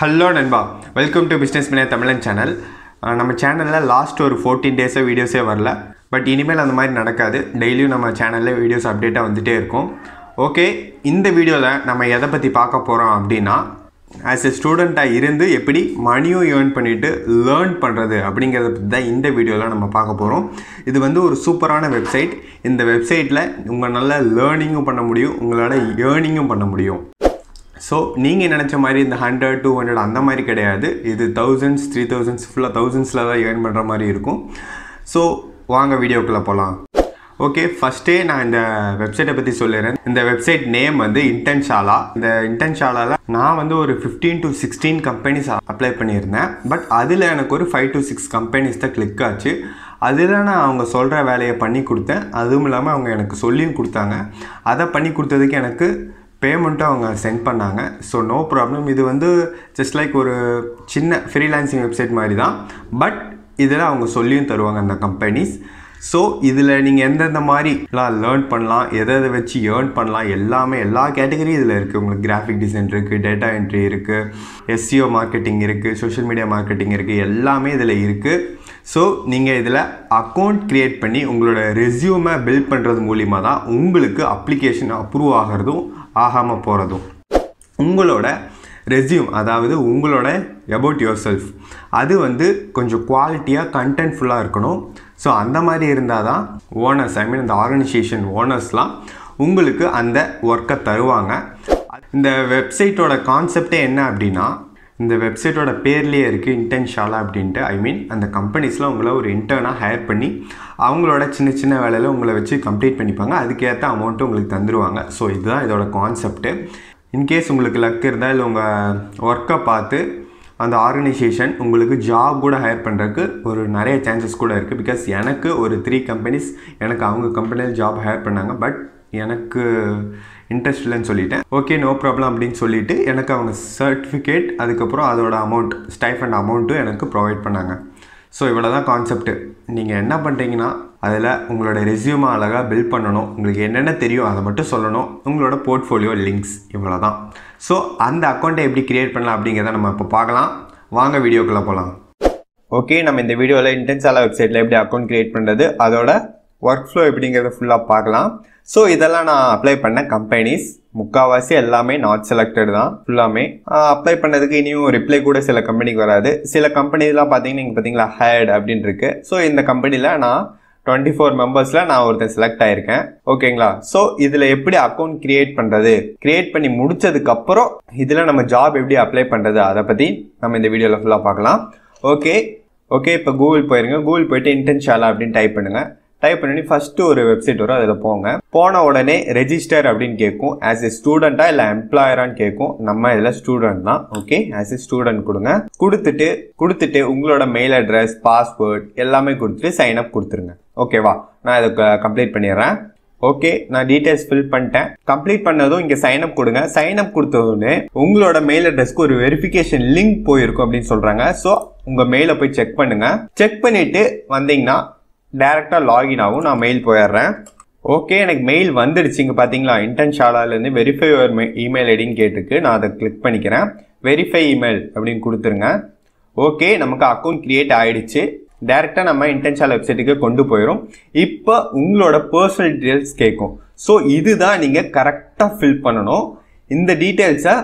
hello நண்பா welcome to business மினியா தமிழன் channel நம்ம சேனலில் லாஸ்ட் ஒரு ஃபோர்டீன் டேஸோ வீடியோஸே வரல பட் இனிமேல் அந்த மாதிரி நடக்காது டெய்லியும் நம்ம சேனலில் வீடியோஸ் அப்டேட்டாக வந்துகிட்டே இருக்கும் ஓகே இந்த வீடியோவில் நம்ம எதை பற்றி பார்க்க போகிறோம் அப்படின்னா ஆஸ் எ ஸ்டூடெண்ட்டாக இருந்து எப்படி மணியும் ஏர்ன் பண்ணிவிட்டு லேர்ன் பண்ணுறது அப்படிங்கிறத பற்றி தான் இந்த வீடியோவில் நம்ம பார்க்க போகிறோம் இது வந்து ஒரு சூப்பரான வெப்சைட் இந்த வெப்சைட்டில் உங்கள் நல்லா லேர்னிங்கும் பண்ண முடியும் உங்களால் ஏர்னிங்கும் பண்ண முடியும் ஸோ நீங்கள் நினச்ச மாதிரி இந்த ஹண்ட்ரட் டூ ஹண்ட்ரட் அந்த மாதிரி கிடையாது இது தௌசண்ட்ஸ் த்ரீ தௌசண்ட்ஸ் ஃபுல்லாக தௌசண்ட்ஸில் தான் ஏர்ன் பண்ணுற மாதிரி இருக்கும் ஸோ வாங்க வீடியோக்குள்ளே போகலாம் ஓகே ஃபஸ்ட்டே நான் இந்த வெப்சைட்டை பற்றி சொல்லிடுறேன் இந்த வெப்சைட் நேம் வந்து இன்டென்ஷாலா இந்த இன்டென்ஷாலாவில் நான் வந்து ஒரு fifteen to sixteen companies apply பண்ணியிருந்தேன் பட் அதில் எனக்கு ஒரு ஃபைவ் டு சிக்ஸ் கம்பெனிஸ் தான் கிளிக் ஆச்சு அதில் நான் அவங்க சொல்கிற வேலையை பண்ணி கொடுத்தேன் அதுவும் இல்லாமல் அவங்க எனக்கு சொல்லியும் கொடுத்தாங்க அதை பண்ணி கொடுத்ததுக்கு எனக்கு பேமெண்ட்டும் அவங்க சென்ட் பண்ணாங்க ஸோ நோ ப்ராப்ளம் இது வந்து ஜஸ்ட் லைக் ஒரு சின்ன ஃப்ரீலான்சிங் வெப்சைட் மாதிரி தான் பட் இதில் அவங்க சொல்லியும் தருவாங்க அந்த கம்பெனிஸ் ஸோ இதில் நீங்கள் எந்தெந்த மாதிரிலாம் லேர்ன் பண்ணலாம் எதை எதை வச்சு ஏர்ன் பண்ணலாம் எல்லாமே எல்லா கேட்டகரியும் இதில் இருக்குது உங்களுக்கு கிராஃபிக் டிசைன் இருக்குது டேட்டா என்ட்ரி இருக்குது எஸ்சிஓ மார்க்கெட்டிங் இருக்குது சோஷியல் மீடியா மார்க்கெட்டிங் இருக்குது எல்லாமே இதில் இருக்குது ஸோ நீங்கள் இதில் அக்கௌண்ட் க்ரியேட் பண்ணி உங்களோட ரெசியூமை பில்ட் பண்ணுறது மூலிமா தான் உங்களுக்கு அப்ளிகேஷன் அப்ரூவ் ஆகிறதும் ஆகாமல் போகிறதும் உங்களோட ரெஸ்யூம் அதாவது உங்களோட அபவுட் யுவர் செல்ஃப் அது வந்து கொஞ்சம் குவாலிட்டியாக கண்டென்ட்ஃபுல்லாக இருக்கணும் ஸோ அந்த மாதிரி இருந்தால் தான் ஓனர்ஸ் ஐ மீன் அந்த ஆர்கனைசேஷன் ஓனர்ஸ்லாம் உங்களுக்கு அந்த ஒர்க்கை தருவாங்க இந்த வெப்சைட்டோட கான்செப்டே என்ன அப்படின்னா இந்த வெப்சைட்டோட பேர்லேயே இருக்குது இன்டென்ஷாலா ஷாலா அப்படின்ட்டு ஐ மீன் அந்த கம்பெனிஸில் உங்களை ஒரு இன்டர்னாக ஹையர் பண்ணி அவங்களோட சின்ன சின்ன வேலையில் உங்களை வச்சு கம்ப்ளீட் பண்ணிப்பாங்க அதுக்கேற்ற அமௌண்ட்டு உங்களுக்கு தந்துடுவாங்க ஸோ இதுதான் இதோட கான்செப்ட்டு இன்கேஸ் உங்களுக்கு லக் இருந்தால் இல்லை உங்கள் ஒர்க்கை பார்த்து அந்த ஆர்கனைசேஷன் உங்களுக்கு ஜாப் கூட ஹையர் பண்ணுறதுக்கு ஒரு நிறைய சான்சஸ் கூட இருக்குது பிகாஸ் எனக்கு ஒரு த்ரீ கம்பெனிஸ் எனக்கு அவங்க கம்பெனியில் ஜாப் ஹையர் பண்ணாங்க பட் எனக்கு இன்ட்ரெஸ்ட் இல்லைன்னு சொல்லிட்டேன் ஓகே நோ ப்ராப்ளம் அப்படின்னு சொல்லிட்டு எனக்கு அவங்க சர்டிஃபிகேட் அதுக்கப்புறம் அதோட அமௌண்ட் ஸ்டைஃபண்ட் அமௌண்ட்டும் எனக்கு ப்ரொவைட் பண்ணாங்க ஸோ இவ்வளோ தான் கான்செப்ட்டு நீங்கள் என்ன பண்ணுறீங்கன்னா அதில் உங்களோட ரெசியூமாக அழகாக பில்ட் பண்ணணும் உங்களுக்கு என்னென்ன தெரியும் அதை மட்டும் சொல்லணும் உங்களோட போர்ட்ஃபோலியோ லிங்க்ஸ் இவ்வளோ தான் ஸோ அந்த அக்கௌண்ட்டை எப்படி க்ரியேட் பண்ணலாம் அப்படிங்கிறத நம்ம இப்போ பார்க்கலாம் வாங்க வீடியோக்குள்ளே போகலாம் ஓகே நம்ம இந்த வீடியோவில் இன்டென்சாலா வெப்சைட்டில் எப்படி அக்கௌண்ட் க்ரியேட் பண்ணுறது அதோட ஒர்க் ஃப்ளோ எப்படிங்கிறத ஃபுல்லாக பார்க்கலாம் ஸோ இதெல்லாம் நான் அப்ளை பண்ண கம்பெனிஸ் முக்கால்வாசி எல்லாமே நாட் செலக்டட் தான் ஃபுல்லாமே அப்ளை பண்ணதுக்கு இனியும் ரிப்ளை கூட சில கம்பெனிக்கு வராது சில கம்பெனிலாம் பார்த்தீங்கன்னா நீங்கள் பார்த்தீங்களா ஹேட் அப்படின்னு இருக்கு ஸோ இந்த கம்பெனியில் நான் டுவெண்ட்டி ஃபோர் மெம்பர்ஸில் நான் ஒருத்தர் செலக்ட் ஆயிருக்கேன் ஓகேங்களா ஸோ இதில் எப்படி அக்கௌண்ட் கிரியேட் பண்ணுறது கிரியேட் பண்ணி முடிச்சதுக்கப்புறம் இதில் நம்ம ஜாப் எப்படி அப்ளை பண்ணுறது அதை பற்றி நம்ம இந்த வீடியோவில் ஃபுல்லாக பார்க்கலாம் ஓகே ஓகே இப்போ கூகுள் போயிருங்க கூகுள் போயிட்டு இன்டர்ன்ஷாலா அப்படின்னு டைப் பண்ணுங்கள் டைப் பண்ணி ஃபஸ்ட்டு ஒரு வெப்சைட் வரும் அதில் போங்க போன உடனே ரெஜிஸ்டர் அப்படின்னு கேட்கும் ஆஸ் எ ஸ்டூடெண்ட்டா இல்லை எம்ப்ளாயரான்னு கேட்கும் நம்ம இதில் ஸ்டூடெண்ட் தான் ஓகே ஆஸ் எ ஸ்டூடெண்ட் கொடுங்க கொடுத்துட்டு கொடுத்துட்டு உங்களோட மெயில் அட்ரஸ் பாஸ்வேர்ட் எல்லாமே கொடுத்துட்டு சைன் அப் கொடுத்துருங்க ஓகேவா நான் இதை கம்ப்ளீட் பண்ணிடுறேன் ஓகே நான் டீட்டெயில்ஸ் ஃபில் பண்ணிட்டேன் கம்ப்ளீட் பண்ணதும் இங்கே சைன் அப் கொடுங்க சைன் அப் கொடுத்ததுன்னு உங்களோட மெயில் அட்ரஸ்க்கு ஒரு வெரிஃபிகேஷன் லிங்க் போயிருக்கும் அப்படின்னு சொல்கிறாங்க ஸோ உங்கள் மெயிலை போய் செக் பண்ணுங்கள் செக் பண்ணிவிட்டு வந்தீங்கன்னா டேரெக்டாக லாகின் ஆகும் நான் மெயில் போயிடுறேன் ஓகே எனக்கு மெயில் வந்துடுச்சு இங்கே பார்த்தீங்களா இன்டர்ன் ஷாலாலேருந்து வெரிஃபை ஒரு இமெயில் ஐடினு கேட்டுருக்கு நான் அதை கிளிக் பண்ணிக்கிறேன் வெரிஃபை இமெயில் அப்படின்னு கொடுத்துருங்க ஓகே நமக்கு அக்கௌண்ட் க்ரியேட் ஆகிடுச்சு டேரெக்டாக நம்ம இன்டென்ஷனல் வெப்சைட்டுக்கு கொண்டு போயிடும் இப்போ உங்களோட பர்சனல் டீட்டெயில்ஸ் கேட்கும் ஸோ இதுதான் நீங்கள் கரெக்டாக ஃபில் பண்ணணும் இந்த டீட்டெயில்ஸை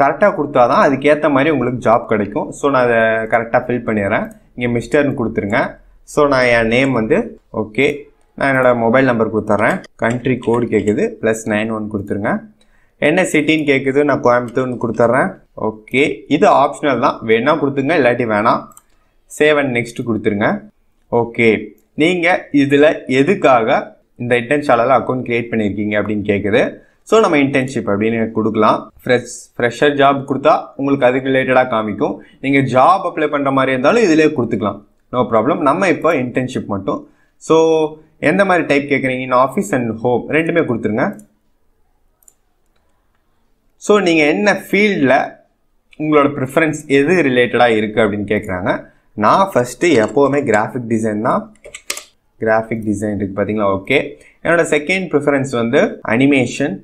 கரெக்டாக கொடுத்தா தான் அதுக்கேற்ற மாதிரி உங்களுக்கு ஜாப் கிடைக்கும் ஸோ நான் அதை கரெக்டாக ஃபில் பண்ணிடுறேன் இங்கே மிஸ்டர்னு கொடுத்துருங்க ஸோ நான் என் நேம் வந்து ஓகே நான் என்னோடய மொபைல் நம்பர் கொடுத்துட்றேன் கண்ட்ரி கோடு கேட்குது ப்ளஸ் நைன் ஒன் கொடுத்துருங்க என்ன சிட்டின்னு கேட்குது நான் கோயம்புத்தூர்னு கொடுத்துட்றேன் ஓகே இது ஆப்ஷனல் தான் வேணால் கொடுத்துங்க இல்லாட்டி வேணாம் சேவ் அண்ட் நெக்ஸ்ட் கொடுத்துருங்க ஓகே நீங்கள் இதில் எதுக்காக இந்த இன்டர்ன்ஷாலில் அக்கௌண்ட் க்ரியேட் பண்ணியிருக்கீங்க அப்படின்னு கேட்குது ஸோ நம்ம இன்டர்ன்ஷிப் அப்படின்னு கொடுக்கலாம் ஃப்ரெஷ் ஃப்ரெஷர் ஜாப் கொடுத்தா உங்களுக்கு அதுக்கு ரிலேட்டடாக காமிக்கும் நீங்கள் ஜாப் அப்ளை பண்ணுற மாதிரி இருந்தாலும் இதிலே கொடுத்துக்கலாம் நோ ப்ராப்ளம் நம்ம இப்போ இன்டர்ன்ஷிப் மட்டும் ஸோ எந்த மாதிரி டைப் கேட்குறீங்க இன் ஆஃபீஸ் அண்ட் ஹோம் ரெண்டுமே கொடுத்துருங்க ஸோ நீங்கள் என்ன ஃபீல்டில் உங்களோட ப்ரிஃபரன்ஸ் எது ரிலேட்டடாக இருக்குது அப்படின்னு கேட்குறாங்க நான் ஃபஸ்ட்டு எப்போவுமே கிராஃபிக் டிசைன் தான் கிராஃபிக் டிசைன் இருக்குது பார்த்தீங்களா ஓகே என்னோடய செகண்ட் ப்ரிஃபரன்ஸ் வந்து அனிமேஷன்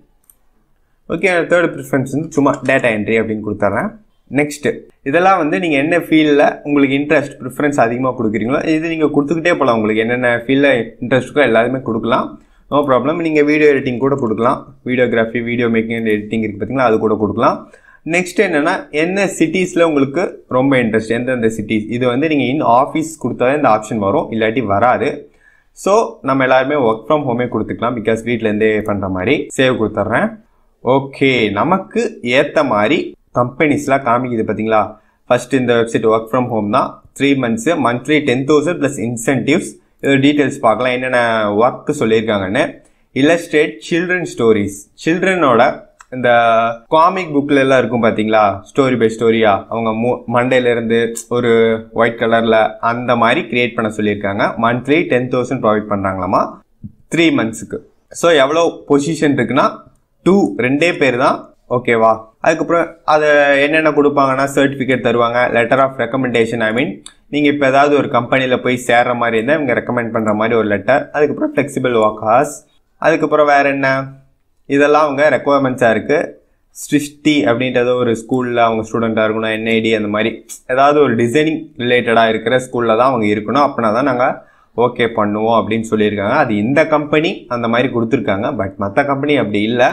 ஓகே என்னோடய தேர்ட் ப்ரிஃபரன்ஸ் வந்து சும்மா டேட்டா என்ட்ரி அப்படின்னு கொடுத்துட்றேன் நெக்ஸ்ட்டு இதெல்லாம் வந்து நீங்கள் என்ன ஃபீல்டில் உங்களுக்கு இன்ட்ரெஸ்ட் ப்ரிஃபரன்ஸ் அதிகமாக கொடுக்குறீங்களோ இது நீங்கள் கொடுத்துக்கிட்டே போகலாம் உங்களுக்கு என்னென்ன ஃபீல்டில் இன்ட்ரெஸ்ட்டுக்கோ எல்லாருமே கொடுக்கலாம் நோ ப்ராப்ளம் நீங்கள் வீடியோ எடிட்டிங் கூட கொடுக்கலாம் videography video making and editing இருக்குது பார்த்தீங்களா அது கூட கொடுக்கலாம் நெக்ஸ்ட் என்னென்னா என்ன சிட்டிஸில் உங்களுக்கு ரொம்ப இன்ட்ரெஸ்ட் எந்தெந்த சிட்டிஸ் இது வந்து நீங்கள் இன் ஆஃபீஸ் கொடுத்தாலே இந்த ஆப்ஷன் வரும் இல்லாட்டி வராது ஸோ நம்ம எல்லாருமே ஒர்க் ஃப்ரம் ஹோமே கொடுத்துக்கலாம் பிகாஸ் வீட்டிலேருந்தே பண்ணுற மாதிரி சேவ் கொடுத்துட்றேன் ஓகே நமக்கு ஏற்ற மாதிரி கம்பெனிஸ்லாம் காமிக்குது பார்த்தீங்களா ஃபர்ஸ்ட் இந்த வெப்சைட் ஒர்க் ஃப்ரம் ஹோம் தான் three months monthly ten thousand plus incentives இதோட டீட்டெயில்ஸ் பார்க்கலாம் என்னென்ன ஒர்க் சொல்லியிருக்காங்கன்னு இல்லஸ்ட்ரேட் சில்ட்ரன் ஸ்டோரிஸ் சில்ட்ரனோட இந்த காமிக் புக்கில் எல்லாம் இருக்கும் பார்த்தீங்களா ஸ்டோரி பை ஸ்டோரியா அவங்க மு மண்டையிலேருந்து ஒரு ஒயிட் கலரில் அந்த மாதிரி கிரியேட் பண்ண சொல்லியிருக்காங்க மந்த்லி டென் தௌசண்ட் ப்ரொவைட் பண்ணுறாங்களாம்மா த்ரீ மந்த்ஸுக்கு ஸோ எவ்வளோ பொசிஷன் இருக்குன்னா டூ ரெண்டே பேர் தான் ஓகேவா அதுக்கப்புறம் அதை என்னென்ன கொடுப்பாங்கன்னா சர்டிஃபிகேட் தருவாங்க letter of recommendation I mean நீங்கள் இப்போ ஏதாவது ஒரு கம்பெனியில் போய் சேர்கிற மாதிரி இருந்தால் இவங்க ரெக்கமெண்ட் பண்ணுற மாதிரி ஒரு லெட்டர் அதுக்கப்புறம் ஃப்ளெக்சிபிள் ஒர்க் ஹார்ஸ் அதுக்கப்புறம் வேறு என்ன இதெல்லாம் அவங்க ரெக்குவயர்மெண்ட்ஸாக இருக்குது ஸ்ரிஷ்டி அப்படின்றதோ ஒரு ஸ்கூலில் அவங்க ஸ்டூடெண்ட்டாக இருக்கணும் என்ஐடி அந்த மாதிரி ஏதாவது ஒரு டிசைனிங் ரிலேட்டடாக இருக்கிற ஸ்கூலில் தான் அவங்க இருக்கணும் அப்படின்னா தான் நாங்கள் ஓகே பண்ணுவோம் அப்படின்னு சொல்லியிருக்காங்க அது இந்த கம்பெனி அந்த மாதிரி கொடுத்துருக்காங்க பட் மற்ற கம்பெனி அப்படி இல்லை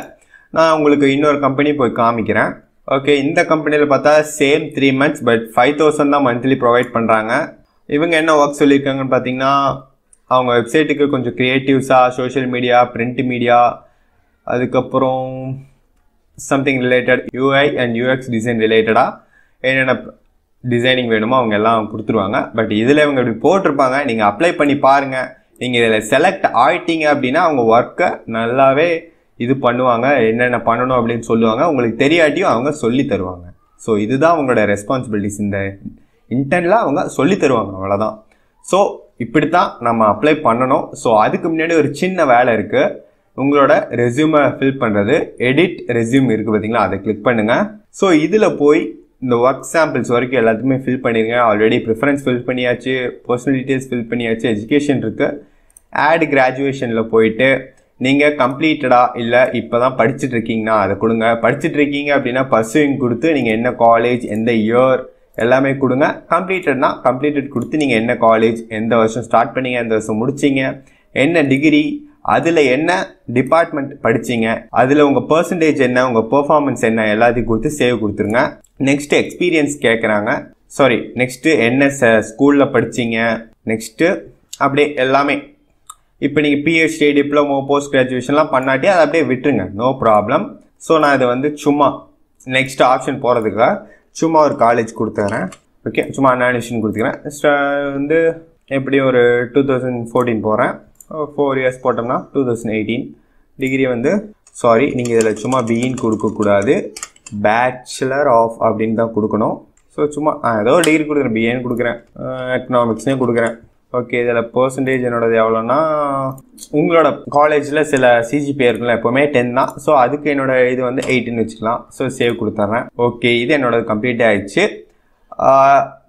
நான் உங்களுக்கு இன்னொரு கம்பெனி போய் காமிக்கிறேன் ஓகே இந்த கம்பெனியில் பார்த்தா same three months but five thousand தான் மந்த்லி ப்ரொவைட் பண்ணுறாங்க இவங்க என்ன ஒர்க் சொல்லியிருக்காங்கன்னு பார்த்தீங்கன்னா அவங்க வெப்சைட்டுக்கு கொஞ்சம் க்ரியேட்டிவ்ஸாக சோஷியல் மீடியா பிரிண்ட் மீடியா அதுக்கப்புறம் something related UI and UX design ரிலேட்டடாக என்னென்ன டிசைனிங் வேணுமோ அவங்க எல்லாம் கொடுத்துருவாங்க பட் இதில் இவங்க இப்படி போட்டிருப்பாங்க நீங்கள் அப்ளை பண்ணி பாருங்கள் நீங்கள் இதில் செலக்ட் ஆயிட்டீங்க அப்படின்னா அவங்க ஒர்க்கை நல்லாவே இது பண்ணுவாங்க என்னென்ன பண்ணணும் அப்படின்னு சொல்லுவாங்க உங்களுக்கு தெரியாட்டியும் அவங்க சொல்லி தருவாங்க ஸோ இதுதான் அவங்களோட ரெஸ்பான்சிபிலிட்டிஸ் இந்த இன்டர்னில் அவங்க சொல்லி தருவாங்க அவ்வளோதான் ஸோ இப்படி தான் நம்ம அப்ளை பண்ணணும் ஸோ அதுக்கு முன்னாடி ஒரு சின்ன வேலை இருக்குது உங்களோட ரெசியூமை ஃபில் பண்ணுறது எடிட் ரெசியூம் இருக்குது பார்த்தீங்களா அதை கிளிக் பண்ணுங்கள் ஸோ இதில் போய் இந்த ஒர்க் சாம்பிள்ஸ் வரைக்கும் எல்லாத்தையுமே ஃபில் பண்ணிடுங்க ஆல்ரெடி ப்ரிஃபரன்ஸ் ஃபில் பண்ணியாச்சு பர்சனல் டீட்டெயில்ஸ் ஃபில் பண்ணியாச்சு எஜுகேஷன் இருக்குது ஆட் கிராஜுவேஷனில் போயிட்டு நீங்கள் கம்ப்ளீட்டடாக இல்லை இப்போ தான் படிச்சுட்டு இருக்கீங்கன்னா அதை கொடுங்க படிச்சுட்டு இருக்கீங்க அப்படின்னா பர்சூயிங் கொடுத்து நீங்கள் என்ன காலேஜ் எந்த இயர் எல்லாமே கொடுங்க கம்ப்ளீட்டட்னா கம்ப்ளீட்டட் கொடுத்து நீங்கள் என்ன காலேஜ் எந்த வருஷம் ஸ்டார்ட் பண்ணீங்க எந்த வருஷம் முடிச்சிங்க என்ன டிகிரி அதில் என்ன டிபார்ட்மெண்ட் படிச்சிங்க அதில் உங்கள் பர்சன்டேஜ் என்ன உங்கள் பெர்ஃபார்மன்ஸ் என்ன எல்லாத்தையும் கொடுத்து சேவ் கொடுத்துருங்க நெக்ஸ்ட்டு எக்ஸ்பீரியன்ஸ் கேட்குறாங்க சாரி நெக்ஸ்ட்டு என்ன ஸ்கூலில் படிச்சிங்க நெக்ஸ்ட்டு அப்படியே எல்லாமே இப்போ நீங்கள் பிஹெச்டி டிப்ளமோ போஸ்ட் கிராஜுவேஷன்லாம் பண்ணாட்டி அதை அப்படியே விட்டுருங்க நோ ப்ராப்ளம் ஸோ நான் இதை வந்து சும்மா நெக்ஸ்ட் ஆப்ஷன் போகிறதுக்காக சும்மா ஒரு காலேஜ் கொடுத்துக்கிறேன் ஓகே சும்மா அனானிஷன் கொடுத்துக்கிறேன் வந்து எப்படி ஒரு டூ தௌசண்ட் ஃபோர்டீன் போகிறேன் ஃபோர் இயர்ஸ் போட்டோம்னா டூ தௌசண்ட் எயிட்டீன் டிகிரி வந்து சாரி நீங்கள் இதில் சும்மா பிஇன்னு e கொடுக்கக்கூடாது பேச்சுலர் ஆஃப் அப்படின்னு தான் கொடுக்கணும் ஸோ சும்மா ஏதோ டிகிரி கொடுக்குறேன் பிஏன்னு e கொடுக்குறேன் எக்கனாமிக்ஸ்னே கொடுக்குறேன் ஓகே இதில் பர்சன்டேஜ் என்னோடது எவ்வளோன்னா உங்களோட காலேஜில் சில சிஜிபி இருக்குல்ல எப்போவுமே டென் தான் ஸோ அதுக்கு என்னோடய இது வந்து எயிட்டுன்னு வச்சுக்கலாம் ஸோ சேவ் கொடுத்துட்றேன் ஓகே இது என்னோடது கம்ப்ளீட் ஆகிடுச்சு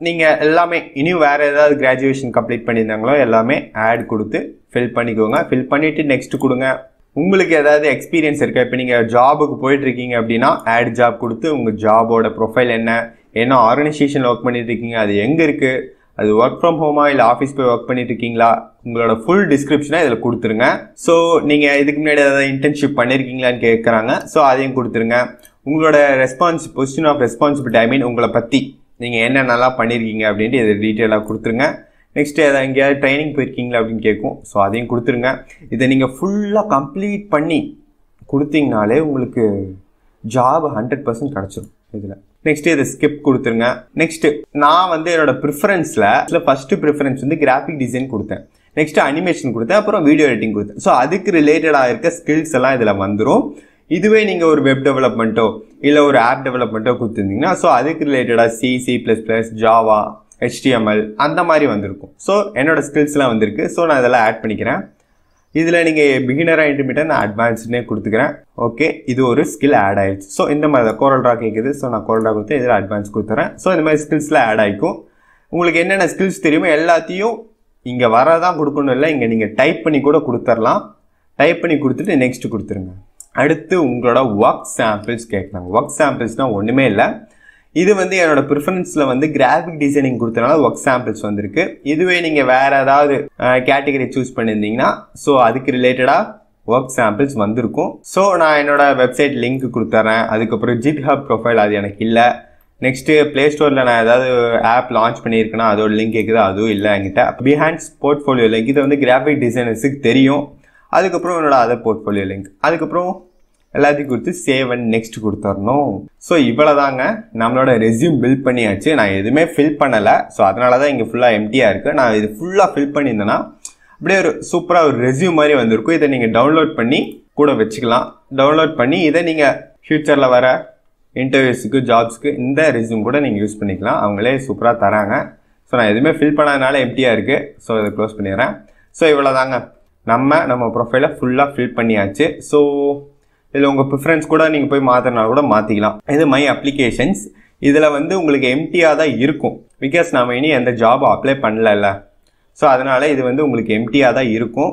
நீங்கள் எல்லாமே இனியும் வேறு ஏதாவது கிராஜுவேஷன் கம்ப்ளீட் பண்ணியிருந்தாங்களோ எல்லாமே ஆட் கொடுத்து ஃபில் பண்ணிக்கோங்க ஃபில் பண்ணிவிட்டு நெக்ஸ்ட் கொடுங்க உங்களுக்கு ஏதாவது எக்ஸ்பீரியன்ஸ் இருக்கா இப்போ நீங்கள் ஜாபுக்கு போயிட்டுருக்கீங்க அப்படின்னா ஆட் ஜாப் கொடுத்து உங்கள் ஜாபோட ப்ரொஃபைல் என்ன என்ன ஆர்கனைசேஷன் ஒர்க் பண்ணிட்டு இருக்கீங்க அது எங்கே இருக்குது அது ஒர்க் ஃப்ரம் ஹோமா இல்லை ஆஃபீஸ் போய் ஒர்க் பண்ணிட்டு இருக்கீங்களா உங்களோட ஃபுல் டிஸ்கிரிப்ஷனை இதில் கொடுத்துருங்க ஸோ நீங்கள் இதுக்கு முன்னாடி ஏதாவது இன்டர்ன்ஷிப் பண்ணியிருக்கீங்களான்னு கேட்குறாங்க ஸோ அதையும் கொடுத்துருங்க உங்களோட response position of responsibility I mean உங்களை பற்றி நீங்கள் என்ன நல்லா பண்ணியிருக்கீங்க அப்படின்ட்டு இதை டீட்டெயிலாக கொடுத்துருங்க நெக்ஸ்ட்டு ஏதாவது எங்கேயாவது ட்ரைனிங் போயிருக்கீங்களா அப்படின்னு கேட்கும் ஸோ அதையும் கொடுத்துருங்க இதை நீங்கள் ஃபுல்லாக கம்ப்ளீட் பண்ணி கொடுத்தீங்கனாலே உங்களுக்கு ஜாப் ஹண்ட்ரட் பர்சன்ட் கிடச்சிடும் இதில் நெக்ஸ்ட் இதை ஸ்கிப் கொடுத்துருங்க நெக்ஸ்ட் நான் வந்து என்னோட ப்ரிஃபரன்ஸில் இதில் ஃபர்ஸ்ட் ப்ரிஃபரன்ஸ் வந்து கிராஃபிக் டிசைன் கொடுத்தேன் நெக்ஸ்ட் அனிமேஷன் கொடுத்தேன் அப்புறம் வீடியோ எடிட்டிங் கொடுத்தேன் ஸோ அதுக்கு ரிலேட்டடாக இருக்க ஸ்கில்ஸ் எல்லாம் இதில் வந்துடும் இதுவே நீங்கள் ஒரு வெப் டெவலப்மெண்ட்டோ இல்லை ஒரு ஆப் டெவலப்மெண்ட்டோ கொடுத்துருந்தீங்கன்னா ஸோ அதுக்கு ரிலேட்டடாக C C plus plus Java HTML அந்த மாதிரி வந்திருக்கும் ஸோ என்னோட ஸ்கில்ஸ்லாம் வந்திருக்கு ஸோ நான் இதெல்லாம் ஆட் பண்ணிக்கிறேன் இதில் நீங்கள் பிகினராக இன்டர்மீடியட் நான் அட்வான்ஸ்னே கொடுத்துக்கிறேன் ஓகே இது ஒரு ஸ்கில் ஆட் ஆயிடுச்சு ஸோ இந்த மாதிரி தான் கோரல் ட்ரா கேட்குது ஸோ நான் கோரல் ட்ரா கொடுத்து இதில் அட்வான்ஸ் கொடுத்துறேன் ஸோ இந்த மாதிரி ஸ்கில்ஸில் ஆட் ஆகிக்கும் உங்களுக்கு என்னென்ன ஸ்கில்ஸ் தெரியுமோ எல்லாத்தையும் இங்கே வரதான் கொடுக்கணும் இல்லை இங்கே நீங்கள் டைப் பண்ணி கூட கொடுத்துர்லாம் டைப் பண்ணி கொடுத்துட்டு நெக்ஸ்ட் கொடுத்துருங்க அடுத்து உங்களோட ஒர்க் சாம்பிள்ஸ் கேட்குறாங்க ஒர்க் சாம்பிள்ஸ்னால் ஒன்றுமே இல்லை இது வந்து என்னோட ப்ரிஃபரன்ஸில் வந்து கிராஃபிக் டிசைனிங் கொடுத்தனால ஒர்க் சாம்பிள்ஸ் வந்திருக்கு இதுவே நீங்கள் வேறு ஏதாவது கேட்டகரி சூஸ் பண்ணியிருந்தீங்கன்னா ஸோ அதுக்கு ரிலேட்டடாக ஒர்க் சாம்பிள்ஸ் வந்திருக்கும் ஸோ நான் என்னோட வெப்சைட் லிங்க் கொடுத்துட்றேன் அதுக்கப்புறம் ஜிட் ஹப் ப்ரொஃபைல் அது எனக்கு இல்லை நெக்ஸ்ட்டு ப்ளே ஸ்டோரில் நான் ஏதாவது ஆப் லான்ச் பண்ணியிருக்கேன்னா அதோட லிங்க் கேட்குது அதுவும் இல்லை என்கிட்ட பிஹாண்ட்ஸ் போர்ட்ஃபோலியோ லிங்க் இது வந்து கிராஃபிக் டிசைனர்ஸுக்கு தெரியும் அதுக்கப்புறம் என்னோட அதர் போர்ட்ஃபோலியோ லிங்க் அதுக்கப்புறம் எல்லாத்தையும் கொடுத்து சேவ் அண்ட் நெக்ஸ்ட் கொடுத்துடணும் ஸோ இவ்வளோ தாங்க நம்மளோட ரெசியூம் பில் பண்ணியாச்சு நான் எதுவுமே ஃபில் பண்ணலை ஸோ அதனால தான் இங்கே ஃபுல்லாக எம்டியாக இருக்குது நான் இது ஃபுல்லாக ஃபில் பண்ணியிருந்தேன்னா அப்படியே ஒரு சூப்பராக ஒரு ரெசியூம் மாதிரி வந்திருக்கும் இதை நீங்கள் டவுன்லோட் பண்ணி கூட வச்சுக்கலாம் டவுன்லோட் பண்ணி இதை நீங்கள் ஃப்யூச்சரில் வர இன்டர்வியூஸுக்கு ஜாப்ஸுக்கு இந்த ரெசியூம் கூட நீங்கள் யூஸ் பண்ணிக்கலாம் அவங்களே சூப்பராக தராங்க ஸோ நான் எதுவுமே ஃபில் பண்ணாதனால எம்டியாக இருக்குது ஸோ இதை க்ளோஸ் பண்ணிடுறேன் ஸோ இவ்வளோ தாங்க நம்ம நம்ம ப்ரொஃபைலை ஃபுல்லாக ஃபில் பண்ணியாச்சு ஸோ இதில் உங்கள் ப்ரிஃபரன்ஸ் கூட நீங்கள் போய் மாற்றினா கூட மாற்றிக்கலாம் இது மை அப்ளிகேஷன்ஸ் இதில் வந்து உங்களுக்கு எம்டியாக தான் இருக்கும் பிகாஸ் நாம் இனி அந்த ஜாப் அப்ளை பண்ணலல்ல ஸோ அதனால் இது வந்து உங்களுக்கு எம்டியாக தான் இருக்கும்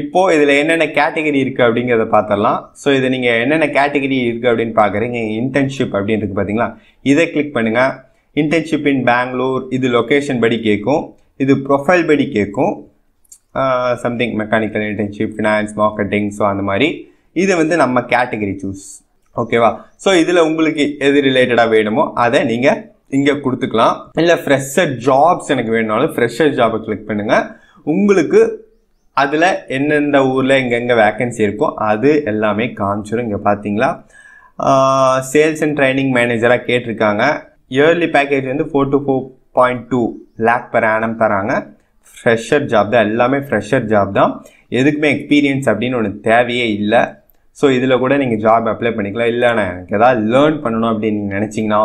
இப்போது இதில் என்னென்ன கேட்டகரி இருக்குது அப்படிங்கிறத பார்த்துடலாம் ஸோ இது நீங்கள் என்னென்ன கேட்டகரி இருக்குது அப்படின்னு பார்க்குறீங்க இன்டர்ன்ஷிப் அப்படின்னு இருக்குது பார்த்தீங்களா இதை கிளிக் பண்ணுங்கள் இன்டர்ன்ஷிப் இன் பெங்களூர் இது லொக்கேஷன் படி கேட்கும் இது ப்ரொஃபைல் படி கேட்கும் something mechanical internship finance marketing so அந்த மாதிரி இது வந்து நம்ம கேட்டகரி சூஸ் ஓகேவா ஸோ இதில் உங்களுக்கு எது ரிலேட்டடாக வேணுமோ அதை நீங்கள் இங்கே கொடுத்துக்கலாம் இல்லை ஃப்ரெஷர் ஜாப்ஸ் எனக்கு வேணுனாலும் ஃப்ரெஷர் ஜாபை கிளிக் பண்ணுங்கள் உங்களுக்கு அதில் எந்தெந்த ஊரில் எங்கெங்கே வேக்கன்சி இருக்கோ அது எல்லாமே காமிச்சிடும் இங்கே பார்த்தீங்களா சேல்ஸ் அண்ட் ட்ரைனிங் மேனேஜராக கேட்டிருக்காங்க இயர்லி பேக்கேஜ் வந்து four to four point two lakh per annum தராங்க ஃப்ரெஷர் ஜாப் தான் எல்லாமே ஃப்ரெஷர் ஜாப் தான் எதுக்குமே எக்ஸ்பீரியன்ஸ் அப்படின்னு ஒன்று தேவையே இல்லை ஸோ இதில் கூட நீங்கள் ஜாப் அப்ளை பண்ணிக்கலாம் இல்லை நான் எனக்கு எதாவது லேர்ன் பண்ணணும் அப்படின்னு நீங்கள் நினச்சிங்கன்னா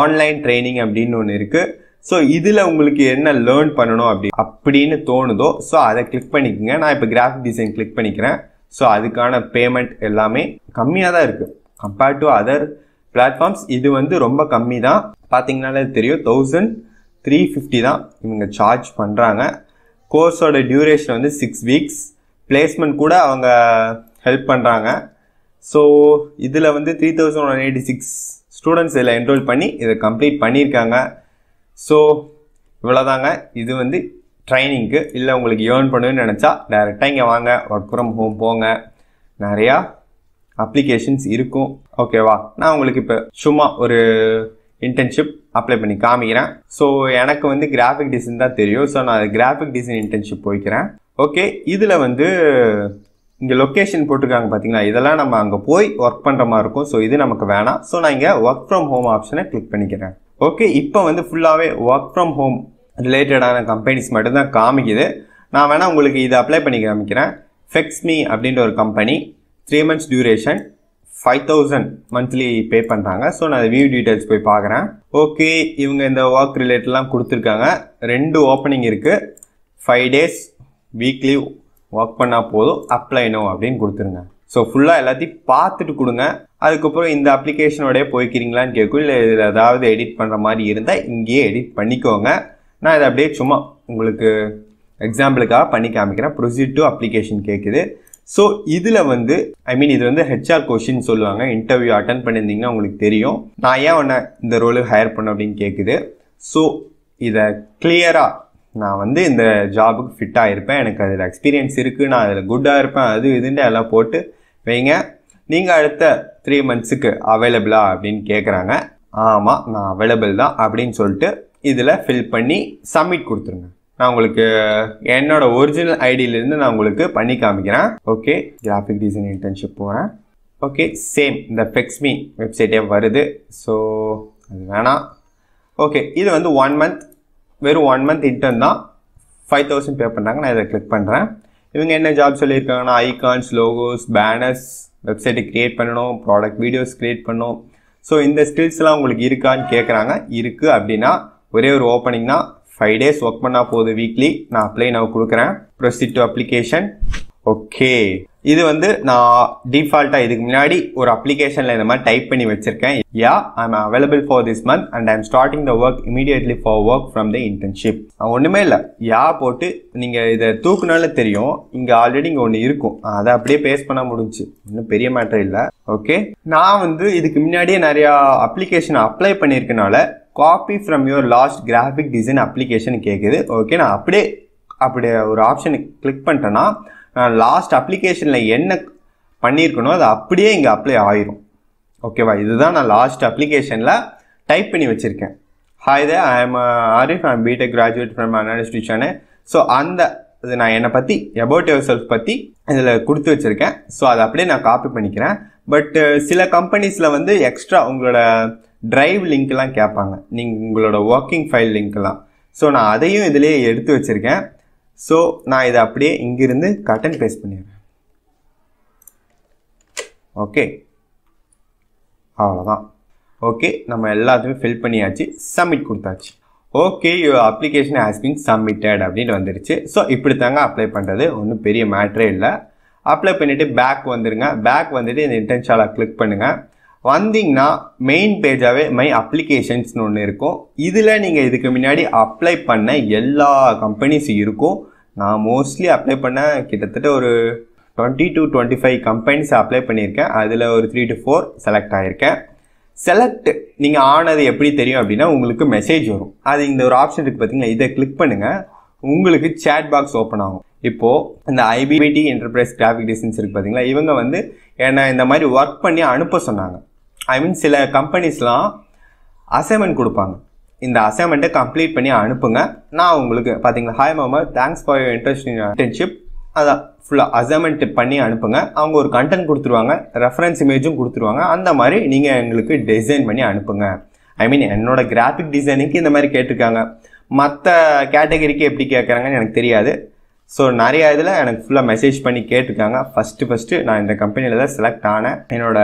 ஆன்லைன் ட்ரைனிங் அப்படின்னு ஒன்று இருக்குது ஸோ இதில் உங்களுக்கு என்ன லேர்ன் பண்ணணும் அப்படி அப்படின்னு தோணுதோ ஸோ அதை கிளிக் பண்ணிக்கோங்க நான் இப்போ கிராஃபிக் டிசைன் கிளிக் பண்ணிக்கிறேன் ஸோ அதுக்கான பேமெண்ட் எல்லாமே கம்மியாக தான் இருக்குது கம்பேர்ட் டு அதர் பிளாட்ஃபார்ம்ஸ் இது வந்து ரொம்ப கம்மி தான் பார்த்தீங்கனாலே தெரியும் தௌசண்ட் த்ரீ ஃபிஃப்டி தான் இவங்க சார்ஜ் பண்ணுறாங்க கோர்ஸோட டியூரேஷன் வந்து சிக்ஸ் வீக்ஸ் பிளேஸ்மெண்ட் கூட அவங்க ஹெல்ப் பண்ணுறாங்க ஸோ இதில் வந்து three thousand one eighty six students இதில் என்ரோல் பண்ணி இதை கம்ப்ளீட் பண்ணியிருக்காங்க ஸோ இவ்வளோதாங்க இது வந்து ட்ரைனிங்க்கு இல்லை உங்களுக்கு ஏர்ன் பண்ணுன்னு நினச்சா டேரெக்டாக இங்கே வாங்க ஒர்க் ஃப்ரம் ஹோம் போங்க நிறையா அப்ளிகேஷன்ஸ் இருக்கும் ஓகேவா நான் உங்களுக்கு இப்போ சும்மா ஒரு இன்டர்ன்ஷிப் அப்ளை பண்ணி காமிக்கிறேன் ஸோ எனக்கு வந்து கிராஃபிக் டிசைன் தான் தெரியும் ஸோ நான் கிராஃபிக் டிசைன் இன்டர்ன்ஷிப் போய்க்கிறேன் ஓகே இதில் வந்து இங்கே லொக்கேஷன் போட்டிருக்காங்க பார்த்தீங்களா இதெல்லாம் நம்ம அங்கே போய் ஒர்க் பண்ணுற மாதிரி இருக்கும் ஸோ இது நமக்கு வேணாம் ஸோ நான் இங்கே ஒர்க் ஃப்ரம் ஹோம் ஆப்ஷனை கிளிக் பண்ணிக்கிறேன் ஓகே இப்போ வந்து ஃபுல்லாகவே ஒர்க் ஃப்ரம் ஹோம் ரிலேட்டடான கம்பெனிஸ் மட்டும்தான் காமிக்குது நான் வேணால் உங்களுக்கு இதை அப்ளை பண்ணி காமிக்கிறேன் ஃபெக்ஸ்மி அப்படின்ற ஒரு company three months duration five thousand monthly pay பண்ணுறாங்க ஸோ நான் வியூ டீட்டெயில்ஸ் போய் பார்க்குறேன் ஓகே இவங்க இந்த ஒர்க் ரிலேட்டட்லாம் கொடுத்துருக்காங்க ரெண்டு ஓப்பனிங் இருக்குது ஃபைவ் டேஸ் வீக்லி ஒர்க் பண்ணால் போதும் அப்ளைனோ அப்படின்னு கொடுத்துருங்க ஸோ ஃபுல்லாக எல்லாத்தையும் பார்த்துட்டு கொடுங்க அதுக்கப்புறம் இந்த அப்ளிகேஷனோடய போய்க்கிறீங்களான்னு கேட்கும் இல்லை இதில் ஏதாவது எடிட் பண்ணுற மாதிரி இருந்தால் இங்கேயே எடிட் பண்ணிக்கோங்க நான் இதை அப்படியே சும்மா உங்களுக்கு எக்ஸாம்பிளுக்காக பண்ணி காமிக்கிறேன் ப்ரொசீட் டு அப்ளிகேஷன் கேட்குது ஸோ இதில் வந்து ஐ மீன் இது வந்து ஹெச்ஆர் கொஷின் சொல்லுவாங்க இன்டர்வியூ அட்டன் பண்ணியிருந்தீங்கன்னா உங்களுக்கு தெரியும் நான் ஏன் உன்னை இந்த ரோலுக்கு ஹையர் பண்ண அப்படின்னு கேட்குது ஸோ இதை கிளியராக நான் வந்து இந்த ஜாபுக்கு ஃபிட்டாக இருப்பேன் எனக்கு அதில் எக்ஸ்பீரியன்ஸ் இருக்குது நான் அதில் குட்டாக இருப்பேன் அது இதுன்னு எல்லாம் போட்டு வைங்க நீங்கள் அடுத்த த்ரீ மந்த்ஸுக்கு அவைலபிளா அப்படின்னு கேட்குறாங்க ஆமாம் நான் அவைலபிள் தான் அப்படின்னு சொல்லிட்டு இதில் ஃபில் பண்ணி சப்மிட் கொடுத்துருங்க நான் உங்களுக்கு என்னோட ஒரிஜினல் ஐடியிலேருந்து நான் உங்களுக்கு பண்ணி காமிக்கிறேன் ஓகே கிராஃபிக் டிசைன் இன்டர்ன்ஷிப் போகிறேன் ஓகே சேம் இந்த ஃபெக்ஸ்மி வெப்சைட்டே வருது ஸோ அது வேணாம் ஓகே இது வந்து ஒன் மந்த் வெறும் ஒன் மந்த் இன்டர்ன் தான் ஃபைவ் தௌசண்ட் பே பண்ணுறாங்க நான் இதை கிளிக் பண்ணுறேன் இவங்க என்ன ஜாப் சொல்லியிருக்காங்கன்னா ஐகான்ஸ் லோகோஸ் பேனர்ஸ் வெப்சைட்டை க்ரியேட் பண்ணணும் ப்ராடக்ட் வீடியோஸ் க்ரியேட் பண்ணணும் ஸோ இந்த ஸ்கில்ஸ்லாம் உங்களுக்கு இருக்கான்னு கேட்குறாங்க இருக்குது அப்படின்னா ஒரே ஒரு ஓப்பனிங் தான் ஃபைவ் டேஸ் ஒர்க் பண்ணால் போதும் வீக்லி நான் அப்ளை நான் கொடுக்குறேன் ப்ரொசீட் டு அப்ளிகேஷன் ஓகே இது வந்து நான் டிஃபால்ட்டாக இதுக்கு முன்னாடி ஒரு அப்ளிகேஷனில் இந்த மாதிரி டைப் பண்ணி வச்சுருக்கேன் yeah I'm available for this month and I'm starting the work immediately for work from the internship ஒன்றுமே இல்லை யா போட்டு நீங்கள் இதை தூக்குனாலும் தெரியும் இங்கே ஆல்ரெடி இங்கே ஒன்று இருக்கும் அதை அப்படியே பேஸ் பண்ண முடிஞ்சு இன்னும் பெரிய மேட்டர் இல்லை ஓகே நான் வந்து இதுக்கு முன்னாடியே நிறையா அப்ளிகேஷன் அப்ளை பண்ணியிருக்கனால copy from your last graphic design application கேட்குது ஓகே நான் அப்படியே அப்படி ஒரு ஆப்ஷனுக்கு கிளிக் பண்ணிட்டேன்னா நான் லாஸ்ட் அப்ளிகேஷனில் என்ன பண்ணியிருக்கணும் அது அப்படியே இங்கே அப்ளை ஆயிரும் ஓகேவா இதுதான் நான் லாஸ்ட் அப்ளிகேஷனில் டைப் பண்ணி வச்சுருக்கேன் hi there I am Arif I'm BTech graduate from Anna so அந்த இது நான் என்னை பற்றி எபவுட் யுவர் செல்ஃப் பற்றி இதில் கொடுத்து வச்சுருக்கேன் ஸோ அதை அப்படியே நான் காப்பி பண்ணிக்கிறேன் பட்டு uh, சில கம்பெனிஸில் வந்து எக்ஸ்ட்ரா உங்களோட ட்ரைவ் லிங்க்லாம் கேட்பாங்க நீங்கள் உங்களோட ஒர்க்கிங் ஃபைல் லிங்க்லாம் ஸோ நான் அதையும் இதிலே எடுத்து வச்சுருக்கேன் ஸோ நான் இதை அப்படியே இங்கிருந்து கட்டன் பேஸ்ட் பண்ணிடுறேன் ஓகே அவ்வளோதான் ஓகே நம்ம எல்லாத்தையுமே ஃபில் பண்ணியாச்சு சப்மிட் கொடுத்தாச்சு okay your application has been submitted அப்படின்னு வந்துருச்சு ஸோ இப்படி தாங்க அப்ளை பண்ணுறது ஒன்றும் பெரிய மேட்ரே இல்லை அப்ளை பண்ணிவிட்டு பேக் வந்துடுங்க பேக் வந்துட்டு இந்த இன்டென்ஷாலை கிளிக் பண்ணுங்கள் வந்தீங்கன்னா மெயின் பேஜாகவே மை அப்ளிகேஷன்ஸ்னு ஒன்று இருக்கும் இதில் நீங்கள் இதுக்கு முன்னாடி அப்ளை பண்ண எல்லா கம்பெனிஸும் இருக்கும் நான் மோஸ்ட்லி அப்ளை பண்ண கிட்டத்தட்ட ஒரு twenty to twenty five companies apply பண்ணியிருக்கேன் அதில் ஒரு த்ரீ டு ஃபோர் செலக்ட் ஆகியிருக்கேன் செலக்ட் நீங்கள் ஆனது எப்படி தெரியும் அப்படின்னா உங்களுக்கு மெசேஜ் வரும் அது இந்த ஒரு ஆப்ஷன் இருக்குது பார்த்தீங்களா இதை கிளிக் பண்ணுங்கள் உங்களுக்கு சேட் பாக்ஸ் ஓப்பன் ஆகும் இப்போது இந்த ஐபிபிடி என்டர்பிரைஸ் கிராஃபிக் டிசைன்ஸ் இருக்குது பார்த்தீங்களா இவங்க வந்து என்னை இந்த மாதிரி ஒர்க் பண்ணி அனுப்ப சொன்னாங்க ஐ மீன் சில கம்பெனிஸ்லாம் அசைன்மெண்ட் கொடுப்பாங்க இந்த அசைன்மெண்ட்டை கம்ப்ளீட் பண்ணி அனுப்புங்க நான் உங்களுக்கு பார்த்தீங்களா ஹாய் மாமா thanks for your interest in internship அதான் ஃபுல்லாக அசைன்மெண்ட் பண்ணி அனுப்புங்க அவங்க ஒரு கண்டென்ட் கொடுத்துருவாங்க ரெஃபரன்ஸ் இமேஜும் கொடுத்துருவாங்க அந்த மாதிரி நீங்கள் எங்களுக்கு டிசைன் பண்ணி அனுப்புங்க ஐ மீன் என்னோட கிராஃபிக் டிசைனிங்க்கு இந்த மாதிரி கேட்டிருக்காங்க மற்ற கேட்டகரிக்கு எப்படி கேட்குறாங்கன்னு எனக்கு தெரியாது ஸோ நிறையா இதில் எனக்கு ஃபுல்லாக மெசேஜ் பண்ணி கேட்டிருக்காங்க ஃபஸ்ட்டு ஃபஸ்ட்டு நான் இந்த கம்பெனியில் தான் செலக்ட் ஆனேன் என்னோட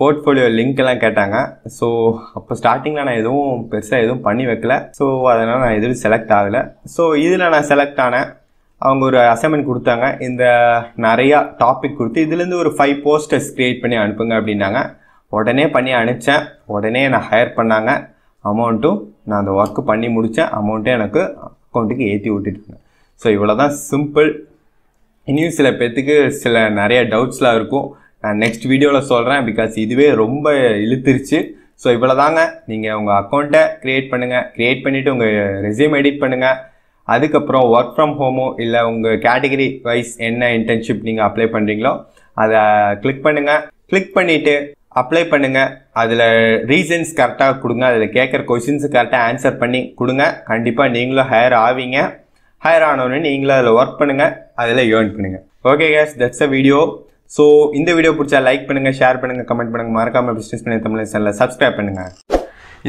போர்ட்ஃபோலியோ லிங்க் எல்லாம் கேட்டாங்க ஸோ அப்போ ஸ்டார்டிங்கில் நான் எதுவும் பெருசாக எதுவும் பண்ணி வைக்கல ஸோ அதனால் நான் எதுவும் செலக்ட் ஆகலை ஸோ இதில் நான் செலக்ட் ஆனேன் அவங்க ஒரு அசைன்மெண்ட் கொடுத்தாங்க இந்த நிறையா டாபிக் கொடுத்து இதுலேருந்து ஒரு ஃபைவ் போஸ்டர்ஸ் க்ரியேட் பண்ணி அனுப்புங்க அப்படின்னாங்க உடனே பண்ணி அனுப்பிச்சேன் உடனே நான் ஹையர் பண்ணாங்க அமௌண்ட்டும் நான் அந்த ஒர்க்கு பண்ணி முடித்தேன் அமௌண்ட்டும் எனக்கு அக்கௌண்ட்டுக்கு ஏற்றி விட்டுட்டாங்க ஸோ இவ்வளோ தான் சிம்பிள் இனியும் சில பேர்த்துக்கு சில நிறைய டவுட்ஸ்லாம் இருக்கும் நான் நெக்ஸ்ட் வீடியோவில் சொல்கிறேன் பிகாஸ் இதுவே ரொம்ப இழுத்துருச்சு ஸோ இவ்வளோ தாங்க நீங்கள் உங்கள் அக்கௌண்ட்டை க்ரியேட் பண்ணுங்கள் க்ரியேட் பண்ணிவிட்டு உங்கள் ரெசியூம் எடிட் பண்ணுங்கள் அதுக்கப்புறம் ஒர்க் ஃப்ரம் ஹோமோ இல்லை உங்கள் கேட்டகரி வைஸ் என்ன இன்டர்ன்ஷிப் நீங்கள் அப்ளை பண்ணுறீங்களோ அதை கிளிக் பண்ணுங்கள் கிளிக் பண்ணிவிட்டு அப்ளை பண்ணுங்கள் அதில் ரீசன்ஸ் கரெக்டாக கொடுங்க அதில் கேட்குற கொஷின்ஸு கரெக்டாக ஆன்சர் பண்ணி கொடுங்க கண்டிப்பாக நீங்களும் ஹையர் ஆவீங்க ஹையர் ஆனவனே நீங்களும் அதில் ஒர்க் பண்ணுங்கள் அதில் ஏர்ன் பண்ணுங்கள் okay guys that's a video so இந்த வீடியோ பிடிச்சா லைக் பண்ணுங்கள் ஷேர் பண்ணுங்கள் கமெண்ட் பண்ணுங்கள் மறக்காமல் பிஸ்னஸ் பண்ணி தமிழ் சேனலில் சப்ஸ்கிரைப் பண்ணுங்கள்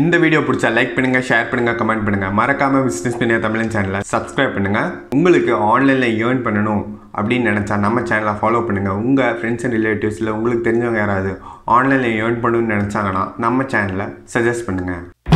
இந்த வீடியோ பிடிச்சா லைக் பண்ணுங்கள் ஷேர் பண்ணுங்கள் கமெண்ட் பண்ணுங்கள் மறக்காமல் பிஸ்னஸ் பண்ணிய தமிழ் சேனலை சப்ஸ்கிரைப் பண்ணுங்கள் உங்களுக்கு ஆன்லைனில் ஏர்ன் பண்ணணும் அப்படின்னு நினச்சா நம்ம சேனலை ஃபாலோ பண்ணுங்கள் உங்கள் ஃப்ரெண்ட்ஸ் அண்ட் ரிலேட்டிவ்ஸில் உங்களுக்கு தெரிஞ்சவங்க யாராவது ஆன்லைனில் ஏர்ன் பண்ணணும்னு நினச்சாங்கன்னா நம்ம சேனலை சஜஸ்ட் பண்ணுங்கள்